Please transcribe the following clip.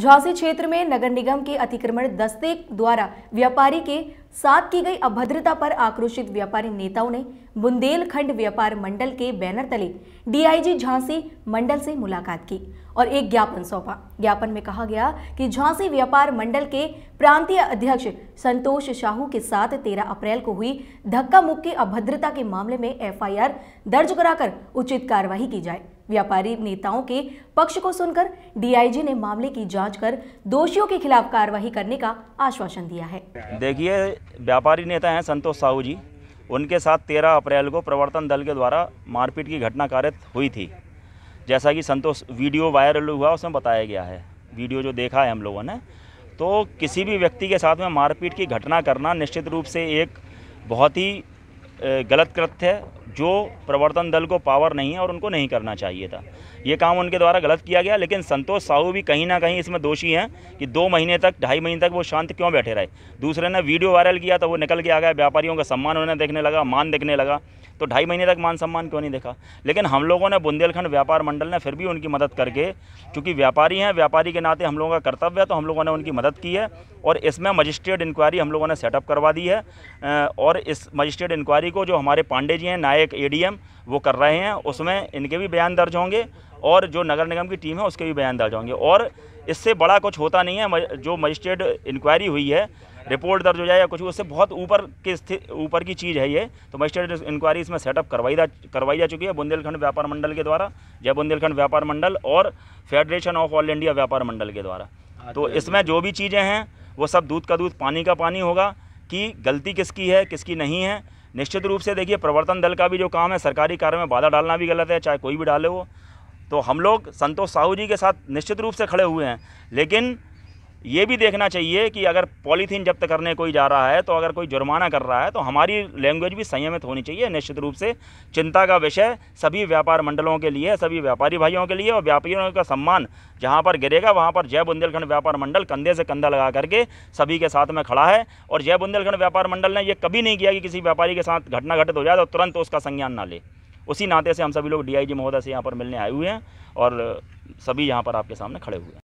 झांसी क्षेत्र में नगर निगम के अतिक्रमण दस्ते द्वारा व्यापारी के साथ की गई अभद्रता पर आक्रोशित व्यापारी नेताओं ने बुंदेलखंड व्यापार मंडल के बैनर तले डीआईजी झांसी मंडल से मुलाकात की और एक ज्ञापन सौंपा ज्ञापन में कहा गया कि झांसी व्यापार मंडल के प्रांतीय अध्यक्ष संतोष शाहू के साथ 13 अप्रैल को हुई धक्का मुक्की अभद्रता के मामले में एफ दर्ज कराकर उचित कार्यवाही की जाए व्यापारी नेताओं के पक्ष को सुनकर डीआईजी ने मामले की जांच कर दोषियों के खिलाफ कार्रवाई करने का आश्वासन दिया है देखिए व्यापारी नेता हैं संतोष साहू जी उनके साथ तेरह अप्रैल को प्रवर्तन दल के द्वारा मारपीट की घटना कारित हुई थी जैसा कि संतोष वीडियो वायरल हुआ उसमें बताया गया है वीडियो जो देखा है हम लोगों ने तो किसी भी व्यक्ति के साथ में मारपीट की घटना करना निश्चित रूप से एक बहुत ही गलत कृत्य है जो प्रवर्तन दल को पावर नहीं है और उनको नहीं करना चाहिए था ये काम उनके द्वारा गलत किया गया लेकिन संतोष साहू भी कहीं ना कहीं इसमें दोषी हैं कि दो महीने तक ढाई महीने तक वो शांत क्यों बैठे रहे दूसरे ने वीडियो वायरल किया तो वो निकल के आ गया व्यापारियों का सम्मान उन्हें देखने लगा मान देखने लगा तो ढाई महीने तक मान सम्मान क्यों नहीं देखा लेकिन हम लोगों ने बुंदेलखंड व्यापार मंडल ने फिर भी उनकी मदद करके क्योंकि व्यापारी हैं व्यापारी के नाते हम लोगों का कर्तव्य है तो हम लोगों ने उनकी मदद की है और इसमें मजिस्ट्रेट इंक्वायरी हम लोगों ने सेटअप करवा दी है और इस मजिस्ट्रेट इंक्वायरी जानकारी को जो हमारे पांडे जी हैं नायक एडीएम वो कर रहे हैं उसमें इनके भी बयान दर्ज होंगे और जो नगर निगम की टीम है उसके भी बयान दर्ज होंगे और इससे बड़ा कुछ होता नहीं है जो मजिस्ट्रेट इंक्वायरी हुई है रिपोर्ट दर्ज हो जाए या कुछ उससे बहुत ऊपर के स्थित ऊपर की चीज़ है ये तो मजिस्ट्रेट इंक्वायरी इसमें सेटअप करवाई जा करवाई जा चुकी है बुंदेलखंड व्यापार मंडल के द्वारा या बुंदेलखंड व्यापार मंडल और फेडरेशन ऑफ ऑल इंडिया व्यापार मंडल के द्वारा हाँ, तो, तो इसमें जो भी चीज़ें हैं वो सब दूध का दूध पानी का पानी होगा कि गलती किसकी है किसकी नहीं है निश्चित रूप से देखिए प्रवर्तन दल का भी जो काम है सरकारी कार्य में बाधा डालना भी गलत है चाहे कोई भी डाले वो तो हम लोग संतोष साहू जी के साथ निश्चित रूप से खड़े हुए हैं लेकिन ये भी देखना चाहिए कि अगर पॉलीथीन जब्त करने कोई जा रहा है तो अगर कोई जुर्माना कर रहा है तो हमारी लैंग्वेज भी संयमित होनी चाहिए निश्चित रूप से चिंता का विषय सभी व्यापार मंडलों के लिए सभी व्यापारी भाइयों के लिए और व्यापारियों का सम्मान जहाँ पर गिरेगा वहाँ पर जय बुंदेलखंड व्यापार मंडल कंधे से कंधा लगा करके सभी के साथ में खड़ा है और जय बुंदेलखंड व्यापार मंडल ने यह कभी नहीं किया कि किसी व्यापारी के साथ घटना घटित हो जाए तो तुरंत उसका संज्ञान ना ले उसी नाते से हम सभी लोग डी महोदय से यहाँ पर मिलने आए हुए हैं और सभी यहाँ पर आपके सामने खड़े हुए हैं